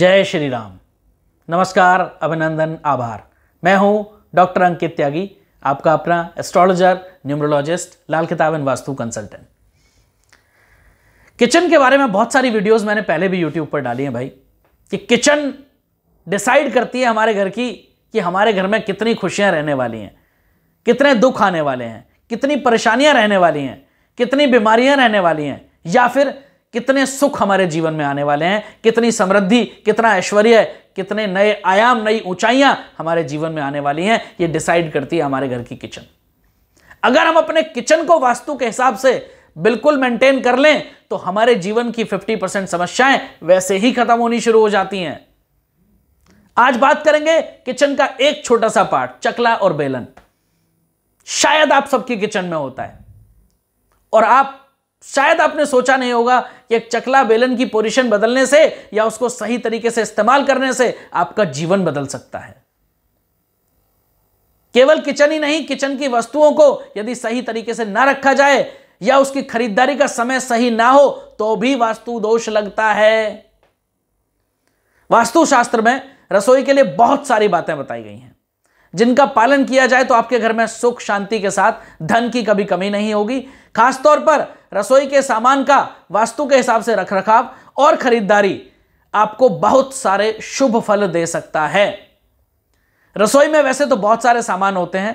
जय श्री राम नमस्कार अभिनंदन आभार मैं हूं डॉक्टर अंकित त्यागी आपका अपना एस्ट्रोलॉजर न्यूमरोलॉजिस्ट लाल किताब एंड वास्तु कंसल्टेंट किचन के बारे में बहुत सारी वीडियोस मैंने पहले भी यूट्यूब पर डाली हैं भाई कि किचन डिसाइड करती है हमारे घर की कि हमारे घर में कितनी खुशियां रहने वाली हैं कितने दुख आने वाले हैं कितनी परेशानियां रहने वाली हैं कितनी बीमारियां रहने वाली हैं या फिर कितने सुख हमारे जीवन में आने वाले हैं कितनी समृद्धि कितना ऐश्वर्य कितने नए आयाम नई ऊंचाइयां हमारे जीवन में आने वाली हैं ये डिसाइड करती है हमारे घर की किचन अगर हम अपने किचन को वास्तु के हिसाब से बिल्कुल मेंटेन कर लें तो हमारे जीवन की 50 परसेंट समस्याएं वैसे ही खत्म होनी शुरू हो जाती हैं आज बात करेंगे किचन का एक छोटा सा पार्ट चकला और बेलन शायद आप सबकी किचन में होता है और आप शायद आपने सोचा नहीं होगा कि एक चकला बेलन की पोजीशन बदलने से या उसको सही तरीके से इस्तेमाल करने से आपका जीवन बदल सकता है केवल किचन ही नहीं किचन की वस्तुओं को यदि सही तरीके से ना रखा जाए या उसकी खरीदारी का समय सही ना हो तो भी वास्तु दोष लगता है वास्तुशास्त्र में रसोई के लिए बहुत सारी बातें बताई गई हैं जिनका पालन किया जाए तो आपके घर में सुख शांति के साथ धन की कभी कमी नहीं होगी खासतौर पर रसोई के सामान का वास्तु के हिसाब से रख रखाव और खरीदारी आपको बहुत सारे शुभ फल दे सकता है रसोई में वैसे तो बहुत सारे सामान होते हैं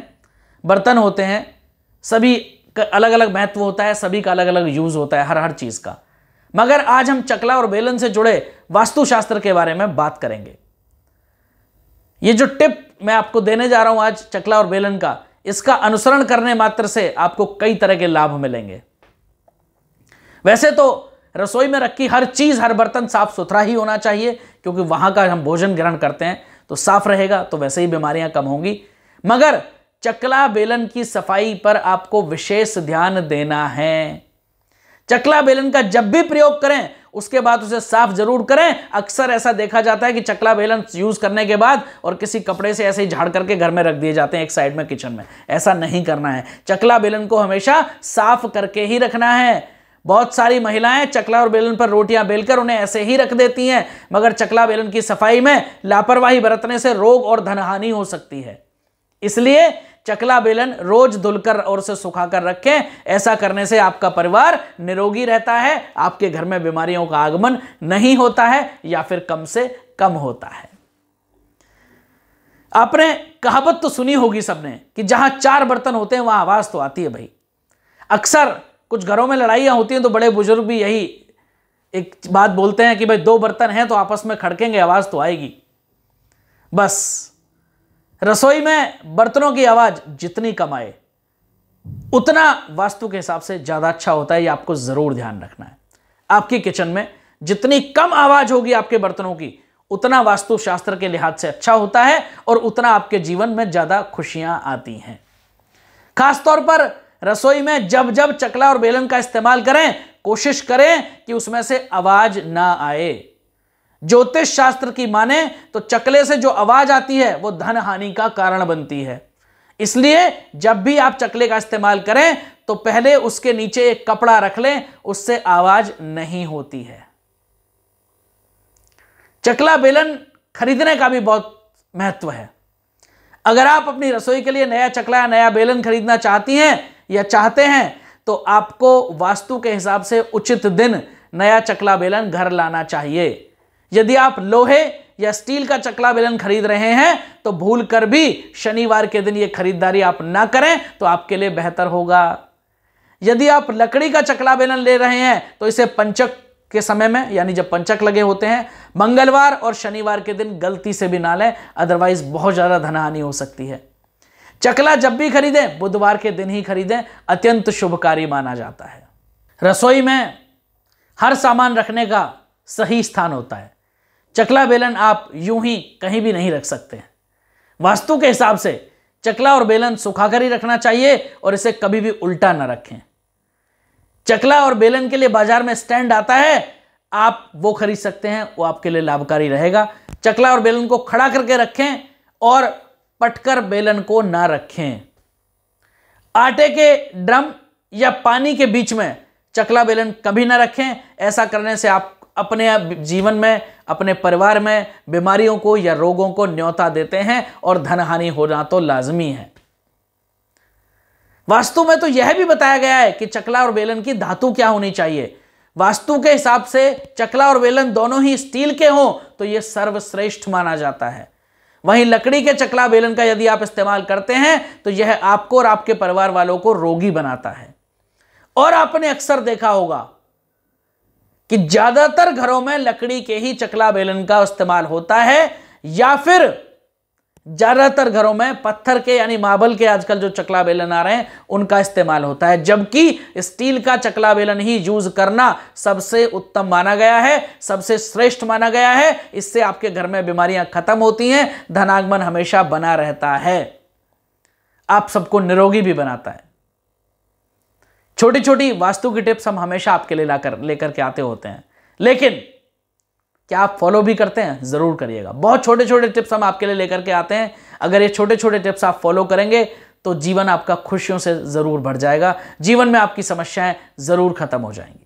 बर्तन होते हैं सभी का अलग अलग महत्व होता है सभी का अलग अलग यूज होता है हर हर चीज़ का मगर आज हम चकला और बेलन से जुड़े वास्तुशास्त्र के बारे में बात करेंगे ये जो टिप मैं आपको देने जा रहा हूं आज चकला और बेलन का इसका अनुसरण करने मात्र से आपको कई तरह के लाभ मिलेंगे वैसे तो रसोई में रखी हर चीज़ हर बर्तन साफ सुथरा ही होना चाहिए क्योंकि वहाँ का हम भोजन ग्रहण करते हैं तो साफ रहेगा तो वैसे ही बीमारियाँ कम होंगी मगर चकला बेलन की सफाई पर आपको विशेष ध्यान देना है चकला बेलन का जब भी प्रयोग करें उसके बाद उसे साफ जरूर करें अक्सर ऐसा देखा जाता है कि चकला बेलन यूज करने के बाद और किसी कपड़े से ऐसे ही झाड़ करके घर में रख दिए जाते हैं एक साइड में किचन में ऐसा नहीं करना है चकला बेलन को हमेशा साफ करके ही रखना है बहुत सारी महिलाएं चकला और बेलन पर रोटियां बेलकर उन्हें ऐसे ही रख देती हैं मगर चकला बेलन की सफाई में लापरवाही बरतने से रोग और धनहानि हो सकती है इसलिए चकला बेलन रोज धुलकर और उसे सुखाकर रखें ऐसा करने से आपका परिवार निरोगी रहता है आपके घर में बीमारियों का आगमन नहीं होता है या फिर कम से कम होता है आपने कहावत तो सुनी होगी सबने कि जहां चार बर्तन होते हैं वहां आवाज तो आती है भाई अक्सर कुछ घरों में लड़ाइयाँ होती हैं तो बड़े बुजुर्ग भी यही एक बात बोलते हैं कि भाई दो बर्तन हैं तो आपस में खड़केंगे आवाज़ तो आएगी बस रसोई में बर्तनों की आवाज़ जितनी कम आए उतना वास्तु के हिसाब से ज़्यादा अच्छा होता है ये आपको ज़रूर ध्यान रखना है आपकी किचन में जितनी कम आवाज़ होगी आपके बर्तनों की उतना वास्तु शास्त्र के लिहाज से अच्छा होता है और उतना आपके जीवन में ज़्यादा खुशियाँ आती हैं खासतौर पर रसोई में जब जब चकला और बेलन का इस्तेमाल करें कोशिश करें कि उसमें से आवाज ना आए ज्योतिष शास्त्र की माने तो चकले से जो आवाज आती है वो धन हानि का कारण बनती है इसलिए जब भी आप चकले का इस्तेमाल करें तो पहले उसके नीचे एक कपड़ा रख लें उससे आवाज नहीं होती है चकला बेलन खरीदने का भी बहुत महत्व है अगर आप अपनी रसोई के लिए नया चकला या नया बेलन खरीदना चाहती हैं या चाहते हैं तो आपको वास्तु के हिसाब से उचित दिन नया चकला बेलन घर लाना चाहिए यदि आप लोहे या स्टील का चकला बेलन खरीद रहे हैं तो भूल कर भी शनिवार के दिन ये खरीदारी आप ना करें तो आपके लिए बेहतर होगा यदि आप लकड़ी का चकला बेलन ले रहे हैं तो इसे पंचक के समय में यानी जब पंचक लगे होते हैं मंगलवार और शनिवार के दिन गलती से भी ना लें अदरवाइज बहुत ज़्यादा धनहानि हो सकती है चकला जब भी खरीदें बुधवार के दिन ही खरीदें अत्यंत शुभकारी माना जाता है रसोई में हर सामान रखने का सही स्थान होता है चकला बेलन आप यूं ही कहीं भी नहीं रख सकते हैं वास्तु के हिसाब से चकला और बेलन सुखाकर ही रखना चाहिए और इसे कभी भी उल्टा ना रखें चकला और बेलन के लिए बाजार में स्टैंड आता है आप वो खरीद सकते हैं वो आपके लिए लाभकारी रहेगा चकला और बेलन को खड़ा करके रखें और पटकर बेलन को ना रखें आटे के ड्रम या पानी के बीच में चकला बेलन कभी ना रखें ऐसा करने से आप अपने जीवन में अपने परिवार में बीमारियों को या रोगों को न्योता देते हैं और धन हानि होना तो लाजमी है वास्तु में तो यह भी बताया गया है कि चकला और बेलन की धातु क्या होनी चाहिए वास्तु के हिसाब से चकला और बेलन दोनों ही स्टील के हों तो यह सर्वश्रेष्ठ माना जाता है वहीं लकड़ी के चकला बेलन का यदि आप इस्तेमाल करते हैं तो यह आपको और आपके परिवार वालों को रोगी बनाता है और आपने अक्सर देखा होगा कि ज्यादातर घरों में लकड़ी के ही चकला बेलन का इस्तेमाल होता है या फिर ज़्यादातर घरों में पत्थर के यानी मार्बल के आजकल जो चकला बेलन आ रहे हैं उनका इस्तेमाल होता है जबकि स्टील का चकला बेलन ही यूज करना सबसे उत्तम माना गया है सबसे श्रेष्ठ माना गया है इससे आपके घर में बीमारियां खत्म होती हैं धनागमन हमेशा बना रहता है आप सबको निरोगी भी बनाता है छोटी छोटी वास्तु की टिप्स हम हमेशा आपके लिए लाकर लेकर के आते होते हैं लेकिन क्या आप फॉलो भी करते हैं ज़रूर करिएगा बहुत छोटे छोटे टिप्स हम आपके लिए लेकर के आते हैं अगर ये छोटे छोटे टिप्स आप फॉलो करेंगे तो जीवन आपका खुशियों से ज़रूर भर जाएगा जीवन में आपकी समस्याएं ज़रूर ख़त्म हो जाएंगी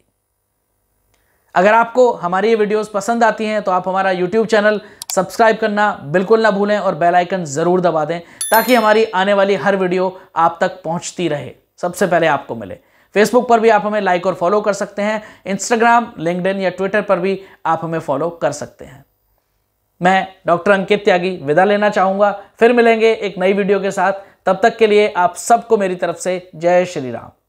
अगर आपको हमारी ये वीडियोस पसंद आती हैं तो आप हमारा यूट्यूब चैनल सब्सक्राइब करना बिल्कुल ना भूलें और बेल आइकन ज़रूर दबा दें ताकि हमारी आने वाली हर वीडियो आप तक पहुंचती रहे सबसे पहले आपको मिले फेसबुक पर भी आप हमें लाइक और फॉलो कर सकते हैं इंस्टाग्राम लिंकडिन या ट्विटर पर भी आप हमें फॉलो कर सकते हैं मैं डॉक्टर अंकित त्यागी विदा लेना चाहूँगा फिर मिलेंगे एक नई वीडियो के साथ तब तक के लिए आप सबको मेरी तरफ से जय श्री राम